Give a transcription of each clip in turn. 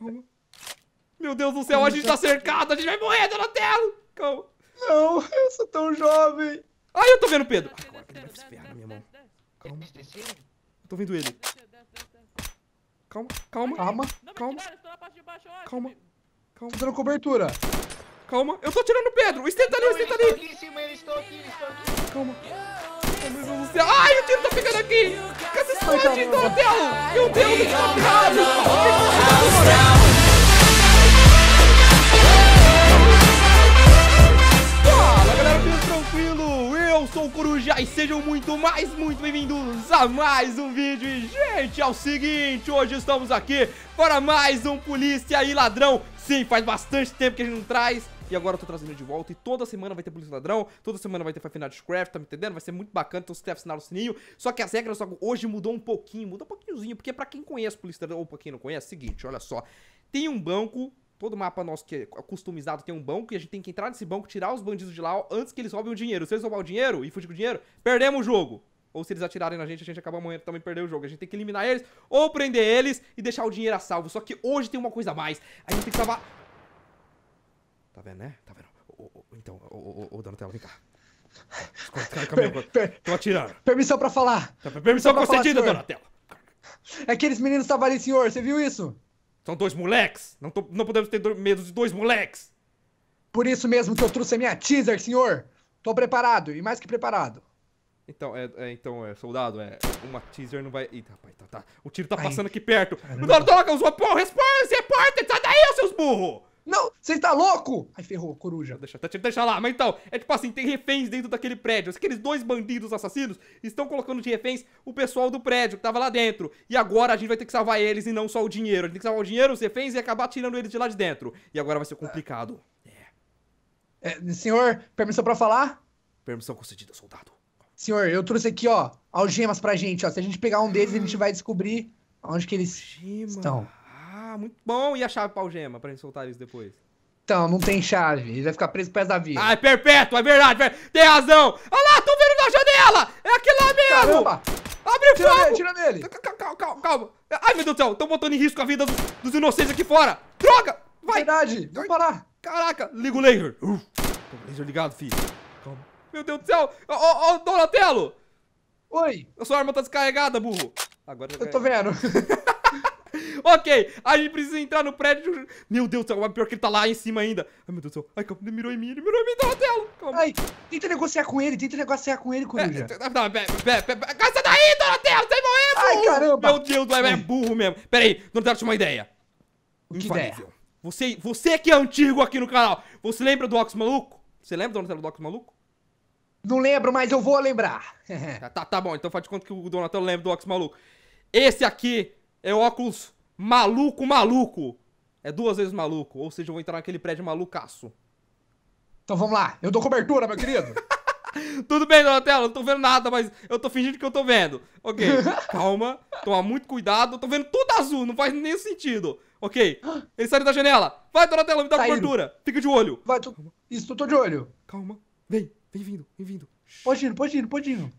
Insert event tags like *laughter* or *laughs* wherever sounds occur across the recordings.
Calma. Meu Deus do céu, a gente tá cercado, a gente vai morrer, Donatello! Calma. Não, eu sou tão jovem. Ai, eu tô vendo o Pedro. Agora ele vai desviar na minha mão. Calma. Eu tô vendo ele. Calma, calma. Calma, calma. Calma. Calma. Tô dando cobertura. Calma, eu tô tirando o Pedro. O Sten tá ali, o Sten tá ali. Calma. Ai, o tiro tá pegando aqui. Cadê esse monte do hotel? Meu Deus, que complicado. Fala, galera, tudo tranquilo? Eu sou o Coruja e sejam muito mais, muito bem-vindos a mais um vídeo. E, gente, é o seguinte, hoje estamos aqui para mais um Polícia e Ladrão. Sim, faz bastante tempo que a gente não traz e agora eu tô trazendo de volta. E toda semana vai ter Polícia Ladrão, toda semana vai ter final de Craft, tá me entendendo? Vai ser muito bacana, então se inscreve, assinar o sininho. Só que as regras só hoje mudou um pouquinho, mudou um pouquinhozinho, porque pra quem conhece Polícia Ladrão ou pra quem não conhece, é o seguinte, olha só. Tem um banco todo mapa nosso que é customizado tem um banco e a gente tem que entrar nesse banco, tirar os bandidos de lá antes que eles roubem o dinheiro. Se eles roubar o dinheiro e fugir com o dinheiro, perdemos o jogo. Ou se eles atirarem na gente, a gente acaba morrendo também perder o jogo. A gente tem que eliminar eles ou prender eles e deixar o dinheiro a salvo. Só que hoje tem uma coisa a mais. A gente tem que salvar Tá vendo, né? Tá vendo? Ô, ô, então, o ô, ô Donatello, vem cá. tô atirando. Permissão pra falar. Tá, permissão concedida concedida, é que Aqueles meninos estavam ali, senhor. Você viu isso? São dois moleques. Não, tô, não podemos ter medo de dois moleques. Por isso mesmo que eu trouxe a minha teaser, senhor. Tô preparado, e mais que preparado. Então, é, é então, é, soldado, é, uma teaser não vai... Ih, rapaz, tá, tá. O tiro tá Ai, passando aqui perto. Caramba. Não, não, não, usou porra, responde, repórter, é sai daí, seus burros! Não, você tá louco? Aí ferrou, coruja. Deixa, deixa lá. Mas então, é tipo assim, tem reféns dentro daquele prédio. Aqueles dois bandidos assassinos estão colocando de reféns o pessoal do prédio que tava lá dentro. E agora a gente vai ter que salvar eles e não só o dinheiro. A gente tem que salvar o dinheiro, os reféns e acabar tirando eles de lá de dentro. E agora vai ser complicado. É. é senhor, permissão para falar? Permissão concedida, soldado. Senhor, eu trouxe aqui, ó, algemas pra gente, ó. Se a gente pegar um deles, a gente vai descobrir onde que eles estão muito bom. E a chave pra algema, pra gente soltar isso depois? Então, não tem chave. Ele vai ficar preso perto da vida. Ah, é perpétuo, é verdade. Velho. Tem razão. Olha lá, tão vendo na janela. É aquilo lá mesmo. Caramba. Abre o fogo. Nele, tira nele. Calma, calma, calma. Ai, meu Deus do céu. Estão botando em risco a vida dos, dos, inocentes aqui fora. Droga. Vai. Verdade. Vamos parar. Caraca. Liga o laser. Uf. Uh, laser ligado, filho. Calma. Meu Deus do céu. Ó, ó, Donatello. Oi. A sua arma tá descarregada, burro. Agora Eu tô vendo. *laughs* Ok, a gente precisa entrar no prédio. Meu Deus do céu, pior que ele tá lá em cima ainda. Ai, meu Deus do céu. Ai, calma, ele mirou em mim, ele mirou em mim, Donatello. tela. Calma. Ai, tenta negociar com ele, tenta negociar com ele, é, Coruja. Não, pera, pera, pera. Sai daí, Donatello, você é morreu, é Ai, caramba. Meu Deus, é hum. burro mesmo. Pera aí, Donatello, tinha uma ideia. O que Infalível. ideia? Você, você que é antigo aqui no canal, você lembra do Ox Maluco? Você lembra, Donatello, do Ox Maluco? Não lembro, mas eu vou lembrar. *laughs* tá, tá bom, então faz de conta que o Donatello lembra do óculos maluco. Esse aqui é o óculos Maluco, maluco. É duas vezes maluco. Ou seja, eu vou entrar naquele prédio malucaço. Então vamos lá. Eu dou cobertura, meu querido. *laughs* Tudo bem, Donatello, não tô vendo nada, mas eu tô fingindo que eu tô vendo. Ok, *laughs* calma, toma muito cuidado, eu tô vendo tudo azul, não faz nem sentido. Ok, ele saiu da janela. Vai, Donatello, me dá cobertura. Fica de olho. Vai, tu... isso, eu tô de olho. Calma, vem, vem vindo, vem vindo. Pode ir, pode ir, pode ir.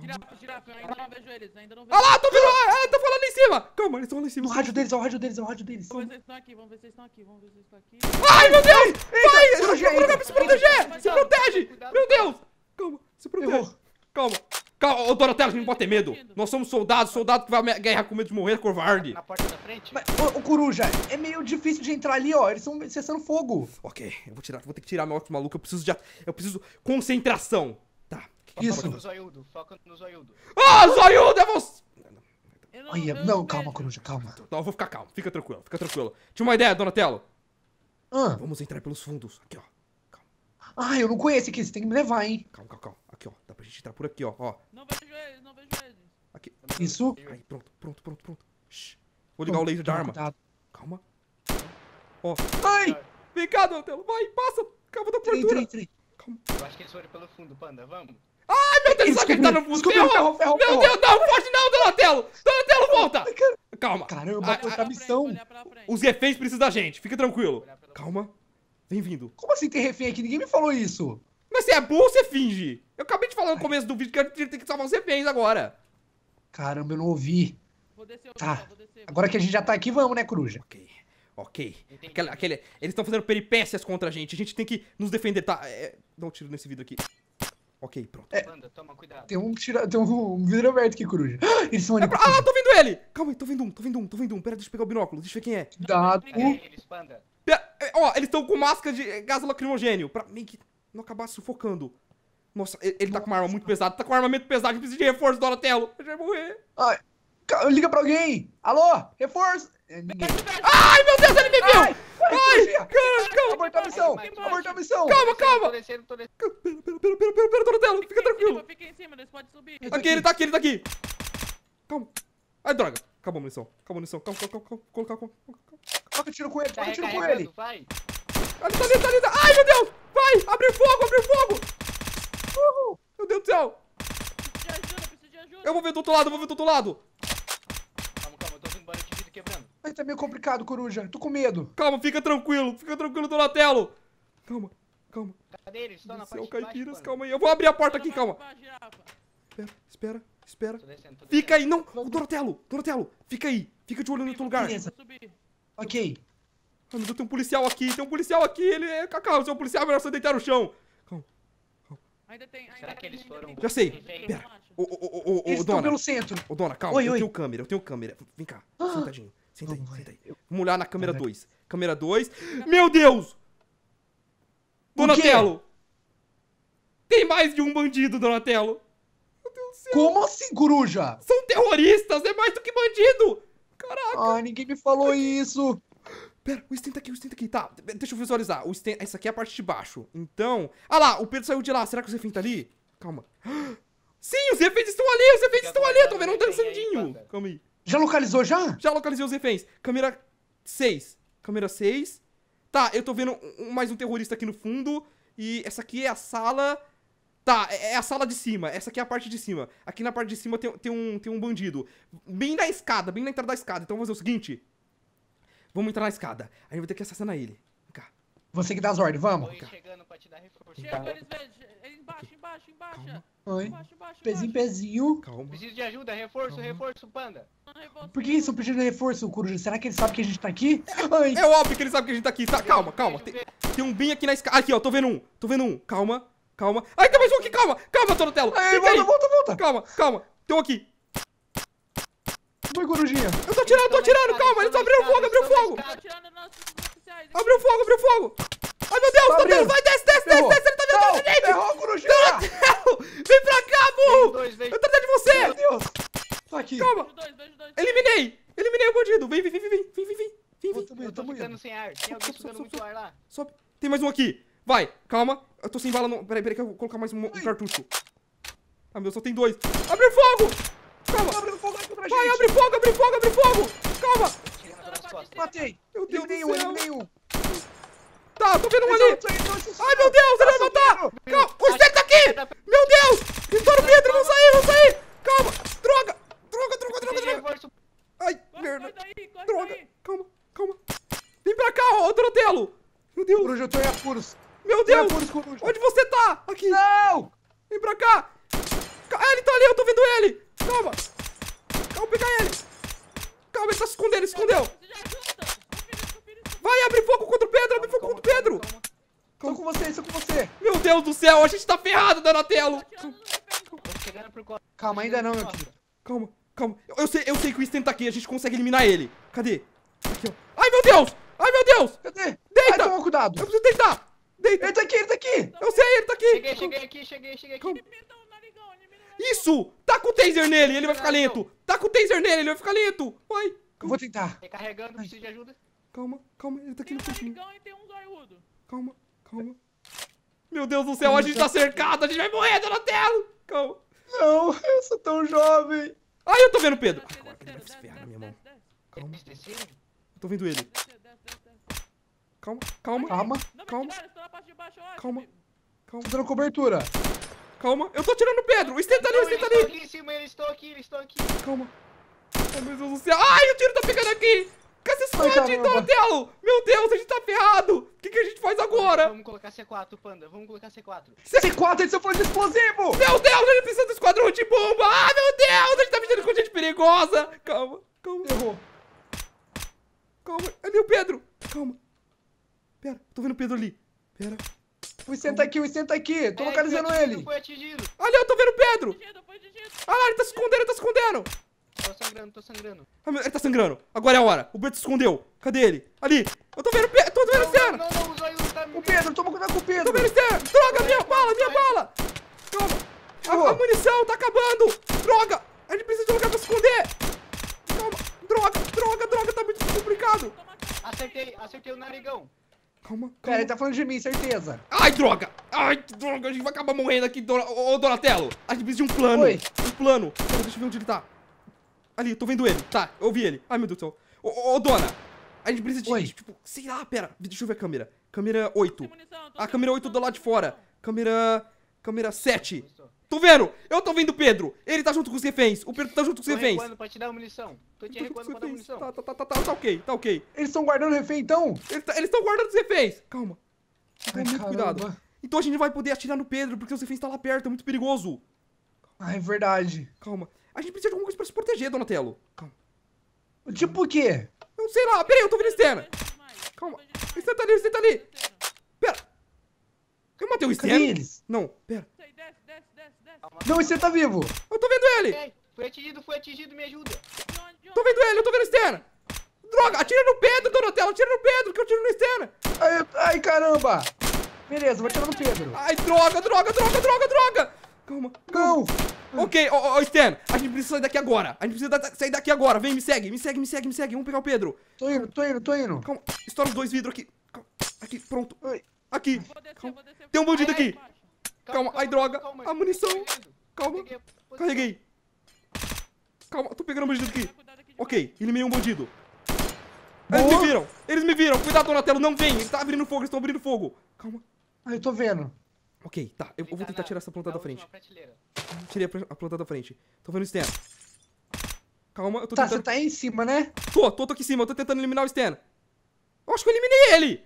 Girafa, girafa, eu ainda não vejo eles, ainda não vejo. Olha ah lá, tô vendo lá, tô tá falando em cima. Calma, eles estão lá em cima. O rádio deles, é o rádio deles, é o rádio deles. Vamos ver se eles estão aqui, vamos ver se eles estão aqui, vamos ver se eles estão aqui. Ai, meu Deus! Vai, se protege, se proteger, protege! Meu Deus! Calma, se protege. Calma. Calma, ô Dorotelas, não pode ter medo. Tá Nós somos soldados, soldado que vai guerra com medo de morrer, covarde. Na porta da frente? ô, ô, Coruja, é meio difícil de entrar ali, ó. Eles estão cessando fogo. Ok, eu vou tirar, vou ter que tirar meu óculos maluco. Eu preciso de. Eu preciso. Concentração. Isso. Foca no zoiudo, foca no zoiudo. Ah, zoiudo é você! Não, Olha, não, não calma, Coruja, calma. Não, eu vou ficar calmo, fica tranquilo, fica tranquilo. Tinha uma ideia, Donatello. Ah. Vamos entrar pelos fundos, aqui ó. Calma. Ah, eu não conheço aqui, você tem que me levar, hein. Calma, calma, calma. Aqui ó, dá pra gente entrar por aqui ó, ó. Não vejo eles, não vejo eles. Aqui. Isso. Aí, pronto, pronto, pronto, pronto. Shhh. Vou ligar pronto, o laser da arma. Cuidado. Calma. Ó. Ai! Vem cá, Donatello, vai, passa. Acaba da cobertura. Entrei, entrei, entrei. Calma. Eu acho que eles foram pelo fundo, panda, vamos. Ai, meu Deus, só que ele tá no fundo. Ferrou, meu Deus, não, forte não, Donatello. Donatello, volta. Calma. Caramba, eu a, a missão. Os reféns precisam da gente, fica tranquilo. Calma. Bem-vindo. Como assim tem refém aqui? Ninguém me falou isso. Mas você é burro ou você finge? Eu acabei de falar no começo do vídeo que a gente tem que salvar os reféns agora. Caramba, eu não ouvi. Vou descer, tá. vou descer. Agora que a gente já tá aqui, vamos, né, Coruja? Ok. Ok. Aquela, aquele, eles estão fazendo peripécias contra a gente. A gente tem que nos defender, tá? É, dá um tiro nesse vidro aqui. Ok, pronto. É, toma cuidado. Tem um, tira, tem um, vidro aberto aqui, coruja. Ah, eles são ali. É pra... Ah, tô vendo ele! Calma aí, tô vendo um, tô vendo um, tô vendo um. Pera, deixa eu pegar o binóculo, deixa eu ver quem é. Cuidado. É, ó, eles estão com máscara de gás lacrimogênio, pra meio que não acabar sufocando. Nossa, ele, Nossa. tá com uma arma muito pesada, tá com um armamento pesado, precisa de reforço, Donatello. Ele vai morrer. Ai, ah, liga pra alguém! Alô, reforço! É, ninguém. Tá ai, meu Deus, ele me viu! Ai, ai, calma, calma! Abortou a missão! aborta a missão! Calma, calma! Tô descendo, tô descendo. Pera, pera, pera, pera, pera, Donatello, fica tranquilo! Fica em cima, eles podem subir. Tá aqui, ele tá aqui, ele tá aqui! Calma. Ai, droga. Acabou a munição. Acabou a munição. Calma, calma, calma. Colocar, calma. Toca tiro com ele, toca tiro com ele. Vai. Ele tá ali, tá ali. Tá- ai, meu Deus. Vai, abre fogo, abre fogo. Uhul. Meu Deus do céu. Preciso de ajuda, preciso de ajuda. Eu vou ver do outro lado, eu vou ver do outro lado quebrando. Aí tá meio complicado, coruja. Tô com medo. Calma, fica tranquilo. Fica tranquilo, Donatello. Calma, calma. Cadê eles? Estão na parte caipiras, calma aí. Eu vou abrir a porta aqui, calma. Espera, espera, espera. Tô descendo, tô fica descendo. aí, não. O Donatello, Donatello, fica aí. Fica de olho no outro lugar. Beleza. Ok. Ah, meu tem um policial aqui, tem um policial aqui. Ele é cacau, se é um policial, melhor você deitar no chão. Ainda tem. Será que eles foram. Já sei. É pera. Ô, ô, ô, ô, dona. pelo centro. Ô, dona, calma. Oi, eu oi. tenho câmera, eu tenho câmera. Vem cá, ah. sentadinho. Senta aí, senta aí. Vamos olhar na câmera 2. Câmera 2. Meu Deus! Donatello! Tem mais de um bandido, Donatello! Meu Deus do céu! Como assim, coruja? São terroristas, é mais do que bandido! Caraca! Ai, ninguém me falou isso! Pera, o Sten tá aqui, o Sten tá aqui. Tá, deixa eu visualizar. O Sten... Essa aqui é a parte de baixo. Então... Ah lá, o Pedro saiu de lá. Será que o Zefim tá ali? Calma. *gasps* Sim, os reféns estão ali, os reféns estão ali. Eu tô vendo um dançandinho. Calma aí. Já localizou já? Já localizei os reféns. Câmera 6. Câmera 6. Tá, eu tô vendo mais um terrorista aqui no fundo. E essa aqui é a sala... Tá, é, é a sala de cima. Essa aqui é a parte de cima. Aqui na parte de cima tem, tem, um, tem um bandido. Bem na escada, bem na entrada da escada. Então vamos fazer o seguinte. Vamos entrar na escada. A gente vai ter que assassinar ele. Vem cá. Você que dá as ordens, vamos. Oi, chegando pra te dar reforço. Chega, eles Embaixo, embaixo, embaixo. Calma. Oi. Embaixo, embaixo, pezinho, embaixo. pezinho. Calma. Preciso de ajuda, reforço, Calma. reforço, panda. Por que isso? Preciso de reforço, Coruja. Será que ele sabe que a gente tá aqui? Ai. É óbvio que ele sabe que a gente tá aqui. Tá, calma, calma. Tem, tem um bem aqui na escada. Aqui, ó. Tô vendo um. Tô vendo um. Calma, calma. Ai, tem mais um aqui. Calma, calma, Tonotelo. volta, volta, volta. Calma, calma. Tem um aqui. Foi, Corujinha. Eu tô atirando, tô atirando, calma. Eles abriram fogo, abriu fogo. Abriu fogo, abriu fogo. Ai, meu Deus, tá abrindo. Vai, desce, desce, desce, desce. Ele tá vindo, gente. Ferrou, Corujinha. Vem pra cá, burro. Eu tô atrás de você. Meu Deus. Tá aqui. Calma. Eliminei. Eliminei o bandido. Vem, vem, vem, vem, vem, vem, vem. Vem, Eu tô ficando sem ar. Tem alguém ficando muito ar lá. Sobe. Tem mais um aqui. Vai, calma. Eu tô sem bala. No... Peraí, peraí que eu vou colocar mais um, um cartucho. Ah, meu, só tem dois. Abre fogo! calma. Abre fogo contra a gente. Vai, abre fogo, abre fogo, abre fogo. Calma. Matei. Meu Deus eliminei do céu. Eliminei Tá, tô vendo um ali. Ai, meu Deus, ele vai tá matar. Calma, o Step tá aqui. Meu Deus. Estoura o Pedro, não saí, não saí. Calma. Droga. Droga, droga, droga, droga. Ai, merda. Droga. Calma, calma. Vem pra cá, ó, Dorotelo. Meu Deus. Coruja, eu tô em apuros. Meu Deus. Onde você tá? Aqui. Não. Vem pra cá. Ah, ele tá ali, eu tô vendo ele! Calma! Calma, pegar ele! Calma, ele tá se escondendo, escondeu! Vai, abre fogo contra o Pedro! Abre fogo contra o Pedro! Sou com você, sou com você! Meu Deus do céu, a gente tá ferrado, Donatello! Tá calma, ainda não, meu filho Calma, calma. Eu, eu, sei, eu sei que o Stan tá aqui, a gente consegue eliminar ele. Cadê? Aqui, ó. Ai, meu Deus! Ai, meu Deus! Cadê? Deita! Ai, toma cuidado! Eu preciso deitar! Deita! Ele tá aqui, ele tá aqui! Eu sei, ele tá aqui! Cheguei, cheguei aqui, cheguei, cheguei aqui. Calma. Isso! Taca tá o taser nele, ele vai ficar lento. Taca tá o taser nele, ele vai ficar lento. Vai. Calma. Vou tentar. Recarregando, tá preciso de ajuda. Calma, calma, ele tá aqui tem no cantinho. Tem um Calma, calma. Meu Deus do céu, calma, a gente tá cercado, a gente vai morrer, Donatello. Calma. Não, eu sou tão jovem. Ai, eu tô vendo o Pedro. Agora ele vai se ferrar na minha mão. Calma. Eu tô vendo ele. Calma, calma, calma, calma. Calma, calma. Tô dando cobertura. Calma, eu tô tirando o Pedro aqui, eles estão aqui. Calma. Oh, meu Deus do céu. Ai, o tiro tá pegando aqui. Cassiscante, então, Theo. Meu Deus, a gente tá ferrado. O que, que, a gente faz agora? Vamos colocar C4, Panda. Vamos colocar C4. C4 é seu fone de explosivo. Meu Deus, a gente precisa do esquadrão de bomba. Ah, meu Deus, a gente tá mexendo com gente perigosa. Calma, calma. Errou. Calma. Ali é o Pedro. Calma. Pera, tô vendo o Pedro ali. Pera. O senta aqui, o senta aqui. Tô é, localizando atingido, ele. Foi atingido. Olha, eu tô vendo o Pedro. Foi atingido, foi atingido. Olha lá, ele tá se escondendo, ele tá se escondendo. Tô sangrando, tô sangrando. Ah, ele tá sangrando. Agora é a hora. O Pedro se escondeu. Cadê ele? Ali. Eu tô vendo o Pedro. Tô vendo o Senna. Não, não, não, tá O Pedro, toma cuidado com o Pedro. Tô vendo o Senna. Droga, minha bala, minha bala. Droga. A, a munição tá acabando. Droga. A gente precisa de um lugar pra se esconder. Calma. Droga, droga, droga. Tá muito complicado. Acertei, acertei o narigão. Calma, é, calma. Pera, ele tá falando de mim, certeza. Ai, droga! Ai, que droga, a gente vai acabar morrendo aqui, Dona... Ô, Donatello. A gente precisa de um plano. Oi. Um plano. Pera, deixa eu ver onde ele tá. Ali, tô vendo ele. Tá, eu vi ele. Ai, meu Deus do céu. Ô, ô Dona. A gente precisa de, Oi. tipo, sei lá, pera. Deixa eu ver a câmera. Câmera 8. a câmera 8 do lado de fora. Câmera... Câmera 7. Tô vendo! Eu tô vendo o Pedro! Ele tá junto com os reféns! O Pedro tá junto com os reféns! Tô recuando pra te dar munição! Tô te recuando pra dar munição! Tá, tá, tá, tá, tá, ok, tá ok! Eles estão guardando refém então? Tá, eles estão guardando os reféns! Calma! Ai, muito cuidado! Então a gente vai poder atirar no Pedro, porque os reféns estão tá lá perto, é muito perigoso! Ah, é verdade! Calma! A gente precisa de alguma coisa pra se proteger, Donatello! Calma! Tipo o quê? Não sei lá, peraí, eu tô vendo a Stena! Calma! Stena tá ali, Stena tá ali! Pera! Eu matei o Stena? Não, pera! Não, você tá vivo. Eu tô vendo ele. Foi atingido, foi atingido, me ajuda. Tô vendo ele, eu tô vendo o Stena. Droga, atira no Pedro, Donatello, atira no Pedro, que eu tiro no Stena. Ai, ai, caramba. Beleza, vou atirar no Pedro. Ai, droga, droga, droga, droga, droga. Calma, calma. Não. Ok, ó, oh, oh, Stan, a gente precisa sair daqui agora. A gente precisa da sair daqui agora. Vem, me segue, me segue, me segue, me segue. Vamos pegar o Pedro. Tô indo, tô indo, tô indo. Calma, estoura os dois vidros aqui. Calma. Aqui, pronto. Aqui. Descer, Tem um bandido ai, aqui. Ai, Calma, calma, calma ai droga, calma, a munição. Calma, carreguei. Calma, tô pegando um bandido aqui. Ok, eliminei um bandido. Boa. Eles me viram, eles me viram. Cuidado, Donatello, não vem. Ele tá abrindo fogo, eles estão abrindo fogo. Calma. Ah, eu tô vendo. Ok, tá, eu, vou tentar tirar essa planta da tá frente. Tirei a, planta da frente. Tô vendo o Sten, Calma, eu tô tá, tentando... Tá, você tá aí em cima, né? Tô, tô, tô aqui em cima, eu tô tentando eliminar o Sten, Eu acho que eu eliminei ele!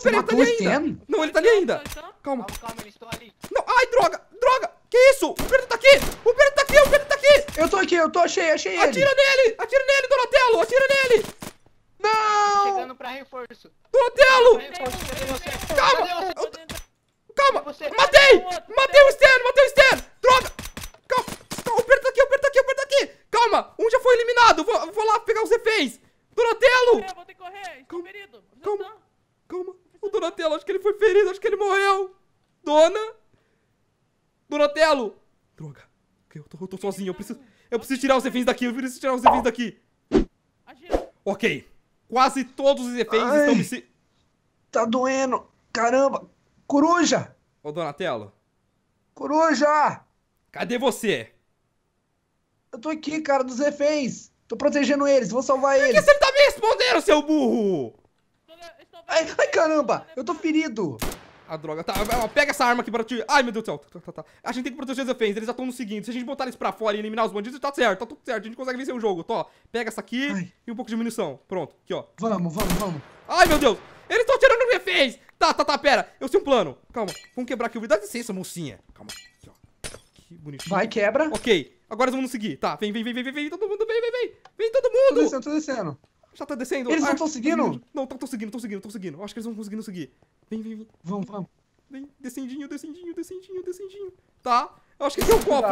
Não, peraí, ele tá ali ainda. Não, ele tá ali então, ainda. Então. Calma. Calma, eles estão ali. Não, ai, droga, droga. Que isso? O Pedro tá aqui. O Pedro tá aqui, o Pedro tá aqui. Eu tô aqui, eu tô, achei, achei ele. Atira nele, atira nele, Donatello, atira nele. Não. Chegando pra reforço. Donatello. Calma. Calma. Matei, matei o Stan, matei o Stan. Droga. Calma. O Pedro tá aqui, o Pedro tá aqui, o Pedro tá aqui. Calma, um já foi eliminado. Vou, vou lá pegar os reféns. Donatello. Vou ter que correr, estou Calma, calma. O Donatello, acho que ele foi ferido, acho que ele morreu. Dona? Donatello! Droga. Eu tô, eu tô sozinho, eu preciso, eu preciso tirar os reféns daqui, eu preciso tirar os reféns daqui. Ok. Quase todos os reféns estão me... Se... Tá doendo. Caramba. Coruja! Ô, Donatello. Coruja! Cadê você? Eu tô aqui, cara, dos reféns. Tô protegendo eles, vou salvar Por eles. Por que você não tá me respondendo, seu burro? Ai, ai, caramba! Eu tô ferido! A droga. Tá, pega essa arma aqui pra Ai, meu Deus do céu. Tá, tá, tá. A gente tem que proteger os defensores. Eles já estão no seguinte. Se a gente botar eles pra fora e eliminar os bandidos, tá certo. Tá tudo certo. A gente consegue vencer o jogo. Tô, pega essa aqui ai. e um pouco de munição. Pronto. Aqui, ó. Vamos, vamos, vamos. Ai, meu Deus. Eles estão tirando os reféns. Tá, tá, tá. Pera. Eu tenho um plano. Calma. Vamos quebrar aqui o vidro. Dá licença, mocinha. Calma. Aqui, ó. Que bonitinho. Vai, quebra. Ok. Agora eles vão nos seguir. Tá, vem, vem, vem, vem, vem, vem, todo mundo, vem, vem, vem. Vem todo mundo. Tô descendo, tô descendo. Já tá descendo. Eles não estão ah, tá seguindo? Não, estão seguindo, estão seguindo, estão seguindo. Acho que eles vão conseguindo seguir. Vem, vem, vem. Vamos, vamos. Vem, descendinho, descendinho, descendinho, descendinho. Tá. Eu acho que esse é o copo.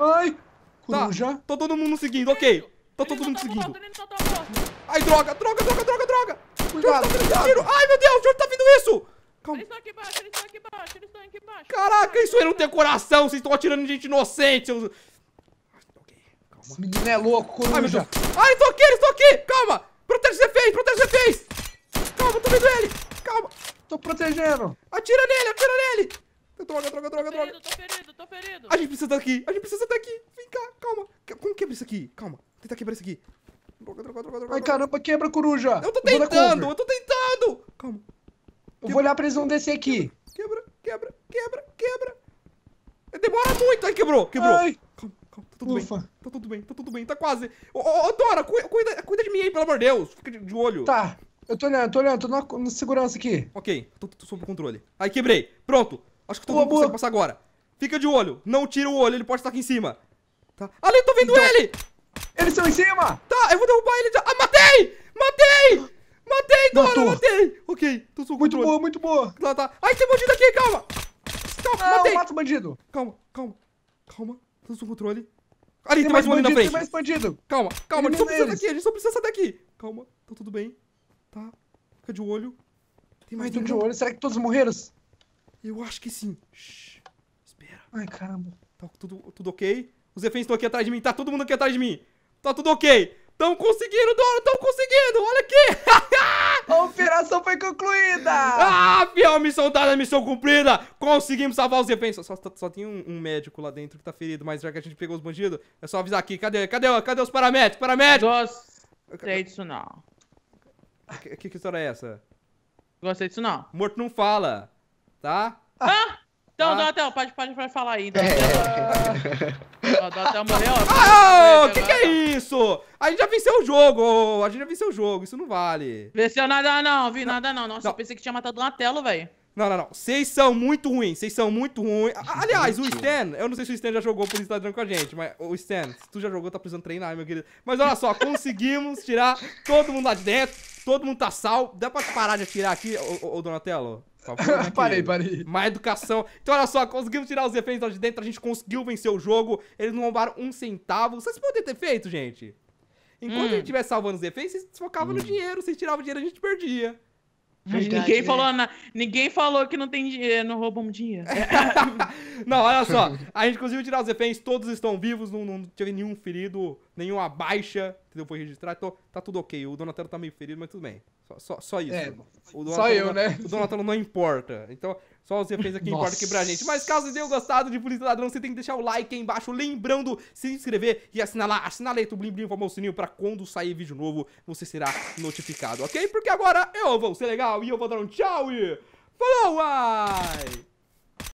Ai! Tá. Coruja. Tá, tá todo mundo seguindo, ok. Tá todo mundo seguindo. Ai, droga, droga, droga, droga, droga. Tá cuidado, cuidado. Ai, meu Deus, de onde tá vindo isso? Calma. Eles estão aqui embaixo, eles estão aqui embaixo, eles estão aqui embaixo. Caraca, isso aí não tem coração. Vocês estão atirando em gente inocente, seus... Esse menino é louco, coruja. Ai, meu Deus. Ai, estou aqui, estou aqui. Calma. Protege o reféns, protege o reféns. Calma, tô vendo ele. Calma. Tô protegendo. Atira nele, atira nele. Droga, droga, droga, droga. Tô ferido, tô ferido. tô ferido. A gente precisa aqui, a gente precisa aqui. Vem cá, calma. Como quebra isso aqui? Calma. Tentar quebrar isso aqui. Droga, droga, droga, droga. Ai, caramba, quebra, coruja. Eu tô tentando, eu, tô tentando. Calma. Eu vou olhar pra eles vão descer aqui. Quebra, quebra, quebra, quebra. Demora muito. Ai, quebrou, quebrou. Ai tudo Ufa. bem. Tá tudo bem, tá tudo bem, tá quase. Ô, ô, Dora, cuida, cuida de mim aí, pelo amor de Deus. Fica de, de olho. Tá. Eu tô olhando, tô olhando, tô na, na segurança aqui. Ok, tô, tô, sob controle. Aí, quebrei. Pronto. Acho que todo boa, mundo boa. consegue passar agora. Fica de olho. Não tira o olho, ele pode estar aqui em cima. Tá. Ali, tô vendo então, ele! Eles estão em cima! Tá, eu vou derrubar ele já. Ah, matei! Matei! Matei, Dora, Matou. matei! Ok, tô sob controle. Muito boa, muito boa. Tá, tá. Ai, tem bandido aqui, calma! Calma, Não, matei! mata o bandido. Calma, calma, calma. Tô sob controle. Ali, tem, tem mais, um ali na frente. Tem mais bandido. Calma, calma, Elimina a gente só precisa daqui, a gente só precisa daqui. Calma, tá tudo bem. Tá, fica de olho. Tem mais um. de olho, será que todos morreram? Eu acho que sim. Shhh, espera. Ai, caramba. Tá tudo, tudo ok? Os reféns estão aqui atrás de mim, tá todo mundo aqui atrás de mim. Tá tudo ok. Tão conseguindo, Doro, tão conseguindo, olha aqui. *laughs* concluída! Ah, fiel, missão dada, missão cumprida! Conseguimos salvar os reféns. Só, só, só tem um, um, médico lá dentro que tá ferido, mas já que a gente pegou os bandidos, é só avisar aqui. Cadê, cadê, cadê, os paramédicos? Paramédicos! Gostei disso não. Que, que, história é essa? Gostei disso não. Morto não fala, tá? Ah! Então, ah. Donatello, pode, pode, pode falar aí. Então. É. *laughs* Donatel morreu. Ah, o que, que é isso? A gente já venceu o jogo, a gente já venceu o jogo, isso não vale. Venceu nada não, vi nada não. Nossa, eu pensei que tinha matado o Donatello, velho. Não, não, não. Vocês são muito ruins. Vocês são muito ruins. Aliás, o Stan, eu não sei se o Stan já jogou por Instagram com a gente, mas o Stan, se tu já jogou, tá precisando treinar, meu querido. Mas olha só, conseguimos tirar todo mundo lá de dentro. Todo mundo tá sal. Dá pra parar de atirar aqui, ô, ô Donatello? *laughs* parei, parei. Má educação. Então, olha só, conseguimos tirar os efeitos de dentro, a gente conseguiu vencer o jogo, eles não roubaram um centavo. Vocês poderiam ter feito, gente? Enquanto hum. a gente estivesse salvando os efeitos, vocês focavam hum. no dinheiro, vocês tiravam o dinheiro, a gente perdia. Verdade, ninguém, né? falou na... ninguém falou que não tem dinheiro, eh, não roubam dinheiro. *laughs* não, olha só. A gente conseguiu tirar os reféns, todos estão vivos, não, não teve nenhum ferido, nenhuma baixa, entendeu? Foi registrado, então tá tudo ok. O Donatello tá meio ferido, mas tudo bem. Só, só, só isso. É, só eu, né? não, né? O Donatello não importa. Então, só você fez aqui importa aqui pra gente. Mas caso tenham gostado de Polícia Ladrão, você tem que deixar o like aí embaixo. Lembrando, se inscrever e assinar assinar aí o Blim Blim, o sininho pra quando sair vídeo novo, você será notificado, ok? Porque agora eu vou ser legal e eu vou dar um tchau e... Falou, ai!